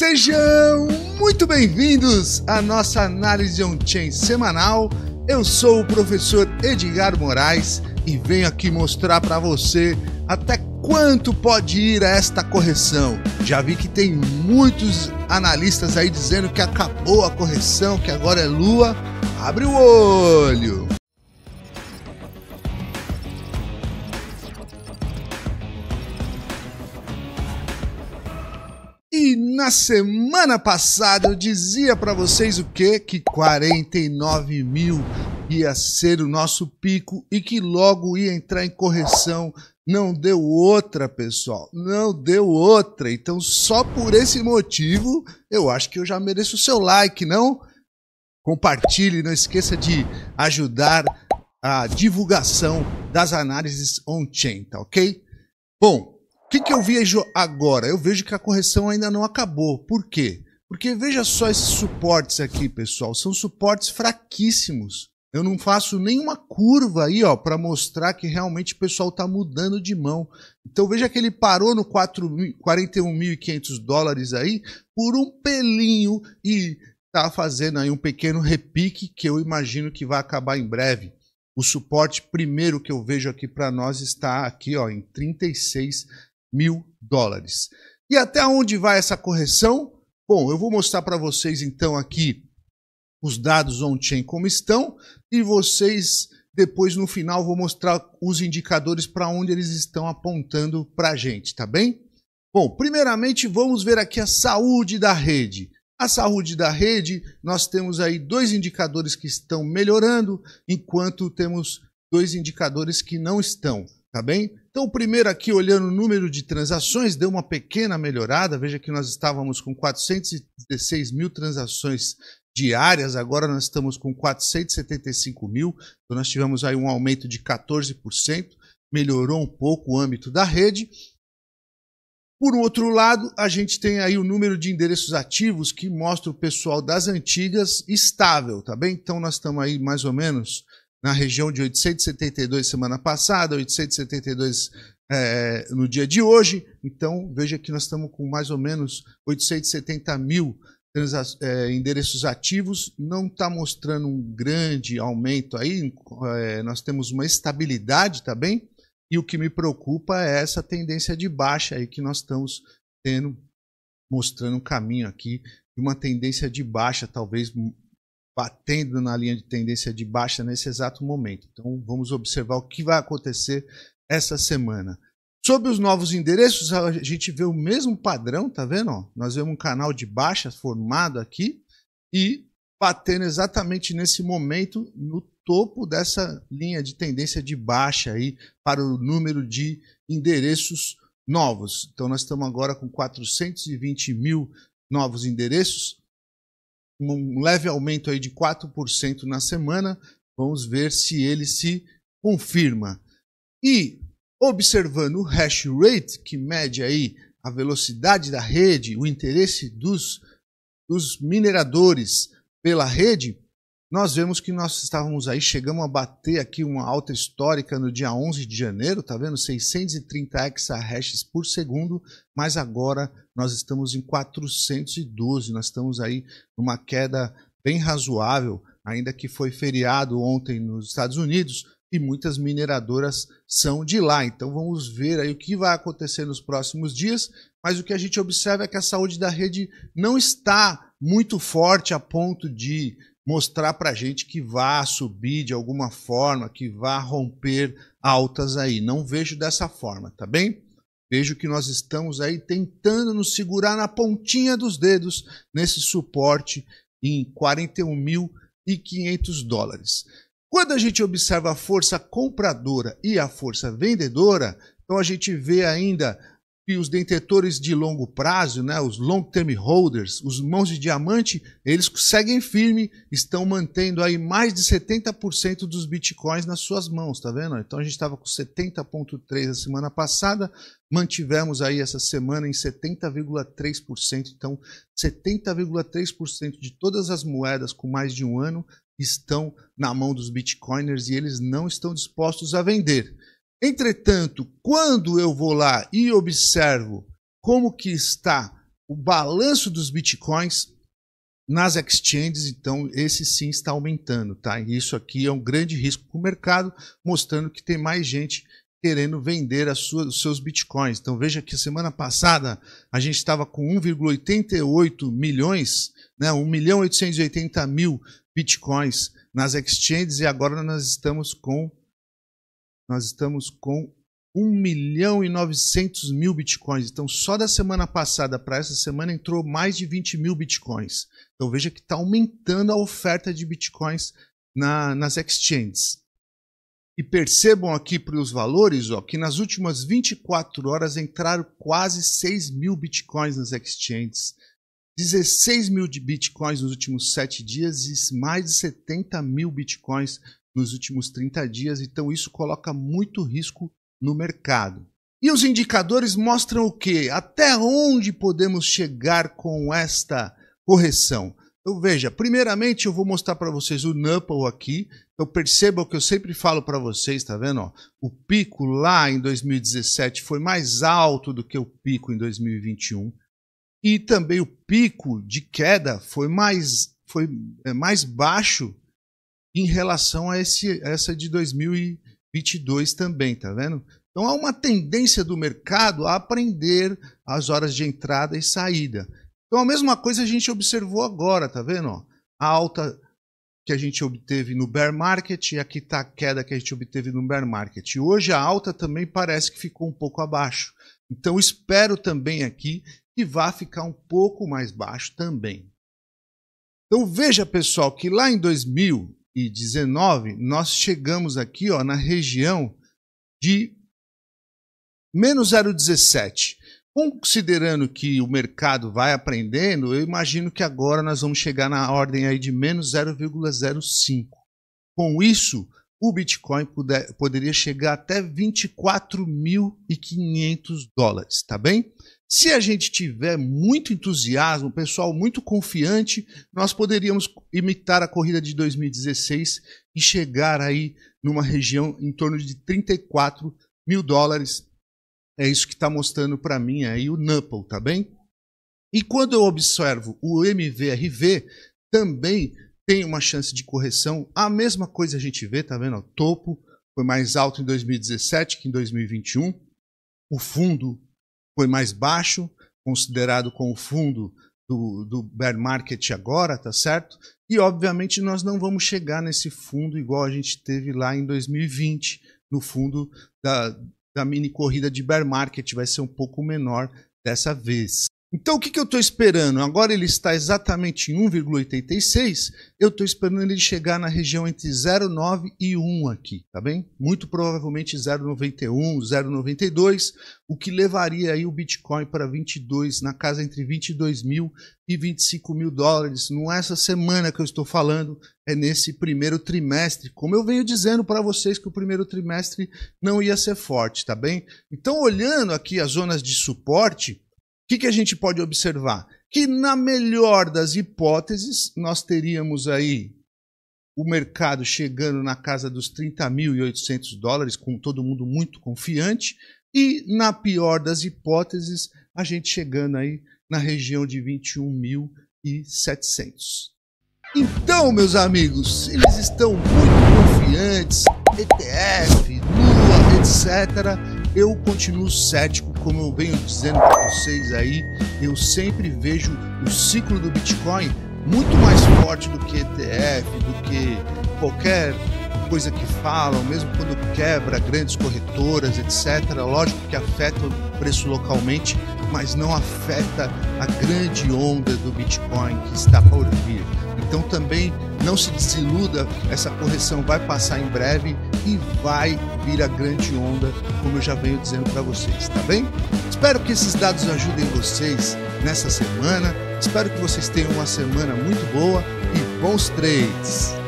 Sejam muito bem-vindos à nossa análise on-chain semanal. Eu sou o professor Edgar Moraes e venho aqui mostrar para você até quanto pode ir a esta correção. Já vi que tem muitos analistas aí dizendo que acabou a correção, que agora é lua. Abre o olho! Na semana passada eu dizia para vocês o quê? Que 49 mil ia ser o nosso pico e que logo ia entrar em correção. Não deu outra, pessoal. Não deu outra. Então, só por esse motivo, eu acho que eu já mereço o seu like, não? Compartilhe, não esqueça de ajudar a divulgação das análises on-chain, tá ok? Bom, o que, que eu vejo agora? Eu vejo que a correção ainda não acabou. Por quê? Porque veja só esses suportes aqui, pessoal. São suportes fraquíssimos. Eu não faço nenhuma curva aí, ó, para mostrar que realmente o pessoal está mudando de mão. Então veja que ele parou no 41.500 dólares aí por um pelinho e está fazendo aí um pequeno repique que eu imagino que vai acabar em breve. O suporte primeiro que eu vejo aqui para nós está aqui, ó, em 36 mil dólares. E até onde vai essa correção? Bom, eu vou mostrar para vocês então aqui os dados on-chain como estão e vocês depois no final vou mostrar os indicadores para onde eles estão apontando para a gente, tá bem? Bom, primeiramente vamos ver aqui a saúde da rede. A saúde da rede, nós temos aí dois indicadores que estão melhorando, enquanto temos dois indicadores que não estão. Tá bem? Então, primeiro aqui, olhando o número de transações, deu uma pequena melhorada. Veja que nós estávamos com 416 mil transações diárias, agora nós estamos com 475 mil. Então, nós tivemos aí um aumento de 14%. Melhorou um pouco o âmbito da rede. Por outro lado, a gente tem aí o número de endereços ativos que mostra o pessoal das antigas estável, tá bem? Então nós estamos aí mais ou menos na região de 872 semana passada, 872 é, no dia de hoje. Então, veja que nós estamos com mais ou menos 870 mil é, endereços ativos. Não está mostrando um grande aumento aí, é, nós temos uma estabilidade, tá bem? E o que me preocupa é essa tendência de baixa aí que nós estamos tendo, mostrando um caminho aqui de uma tendência de baixa, talvez batendo na linha de tendência de baixa nesse exato momento. Então vamos observar o que vai acontecer essa semana. Sobre os novos endereços, a gente vê o mesmo padrão, tá vendo? Nós vemos um canal de baixa formado aqui e batendo exatamente nesse momento no topo dessa linha de tendência de baixa aí para o número de endereços novos. Então nós estamos agora com 420 mil novos endereços um leve aumento aí de 4% na semana. Vamos ver se ele se confirma. E observando o hash rate, que mede aí a velocidade da rede, o interesse dos, dos mineradores pela rede, nós vemos que nós estávamos aí, chegamos a bater aqui uma alta histórica no dia 11 de janeiro, tá vendo? 630 exahashes por segundo, mas agora nós estamos em 412, nós estamos aí numa queda bem razoável, ainda que foi feriado ontem nos Estados Unidos e muitas mineradoras são de lá. Então vamos ver aí o que vai acontecer nos próximos dias, mas o que a gente observa é que a saúde da rede não está muito forte a ponto de mostrar para a gente que vá subir de alguma forma, que vá romper altas aí. Não vejo dessa forma, tá bem? Vejo que nós estamos aí tentando nos segurar na pontinha dos dedos nesse suporte em 41.500 dólares. Quando a gente observa a força compradora e a força vendedora, então a gente vê ainda os detetores de longo prazo, né, os long term holders, os mãos de diamante, eles seguem firme, estão mantendo aí mais de 70% dos bitcoins nas suas mãos, tá vendo? Então a gente estava com 70.3 a semana passada, mantivemos aí essa semana em 70,3%, então 70,3% de todas as moedas com mais de um ano estão na mão dos bitcoiners e eles não estão dispostos a vender. Entretanto, quando eu vou lá e observo como que está o balanço dos bitcoins nas exchanges, então esse sim está aumentando, tá? E isso aqui é um grande risco para o mercado, mostrando que tem mais gente querendo vender os seus bitcoins. Então veja que semana passada a gente estava com 1,88 milhões, né, 1 milhão 880 mil bitcoins nas exchanges e agora nós estamos com nós estamos com 1 milhão e 900 mil bitcoins. Então, só da semana passada para essa semana entrou mais de 20 mil bitcoins. Então, veja que está aumentando a oferta de bitcoins na, nas exchanges. E percebam aqui para os valores ó, que nas últimas 24 horas entraram quase 6 mil bitcoins nas exchanges, 16 mil de bitcoins nos últimos 7 dias e mais de 70 mil bitcoins nos últimos 30 dias, então isso coloca muito risco no mercado. E os indicadores mostram o que? Até onde podemos chegar com esta correção? Então veja, primeiramente eu vou mostrar para vocês o Nuple aqui. Então perceba o que eu sempre falo para vocês, tá vendo? o pico lá em 2017 foi mais alto do que o pico em 2021. E também o pico de queda foi mais, foi é, mais baixo em relação a esse, essa de 2022 também, tá vendo? Então há uma tendência do mercado a aprender as horas de entrada e saída. Então a mesma coisa a gente observou agora, tá vendo? A alta que a gente obteve no bear market e aqui está a queda que a gente obteve no bear market. Hoje a alta também parece que ficou um pouco abaixo. Então espero também aqui que vá ficar um pouco mais baixo também. Então veja pessoal que lá em 2000 2019, nós chegamos aqui ó, na região de menos 0,17. Considerando que o mercado vai aprendendo, eu imagino que agora nós vamos chegar na ordem aí de menos 0,05. Com isso, o Bitcoin puder, poderia chegar até 24.500 dólares, tá bem? Se a gente tiver muito entusiasmo, pessoal muito confiante, nós poderíamos imitar a corrida de 2016 e chegar aí numa região em torno de 34 mil dólares. É isso que está mostrando para mim aí o Nuple, tá bem? E quando eu observo o MVRV, também tem uma chance de correção. A mesma coisa a gente vê, tá vendo? O topo foi mais alto em 2017 que em 2021. O fundo foi mais baixo, considerado com o fundo do, do bear market agora, tá certo? E obviamente nós não vamos chegar nesse fundo igual a gente teve lá em 2020, no fundo da, da mini corrida de bear market, vai ser um pouco menor dessa vez. Então o que, que eu estou esperando? Agora ele está exatamente em 1,86. Eu estou esperando ele chegar na região entre 0,9 e 1 aqui, tá bem? Muito provavelmente 0,91, 0,92, o que levaria aí o Bitcoin para 22, na casa entre 22 mil e 25 mil dólares. Não é essa semana que eu estou falando, é nesse primeiro trimestre. Como eu venho dizendo para vocês que o primeiro trimestre não ia ser forte, tá bem? Então olhando aqui as zonas de suporte que, que a gente pode observar? Que, na melhor das hipóteses, nós teríamos aí o mercado chegando na casa dos 30.800 dólares, com todo mundo muito confiante, e, na pior das hipóteses, a gente chegando aí na região de 21.700. Então, meus amigos, eles estão muito confiantes, ETF, Lua, etc eu continuo cético, como eu venho dizendo para vocês aí, eu sempre vejo o ciclo do Bitcoin muito mais forte do que ETF, do que qualquer coisa que falam, mesmo quando quebra grandes corretoras, etc. Lógico que afeta o preço localmente, mas não afeta a grande onda do Bitcoin que está por vir. Então também não se desiluda, essa correção vai passar em breve e vai vir a grande onda, como eu já venho dizendo para vocês, tá bem? Espero que esses dados ajudem vocês nessa semana. Espero que vocês tenham uma semana muito boa e bons trades.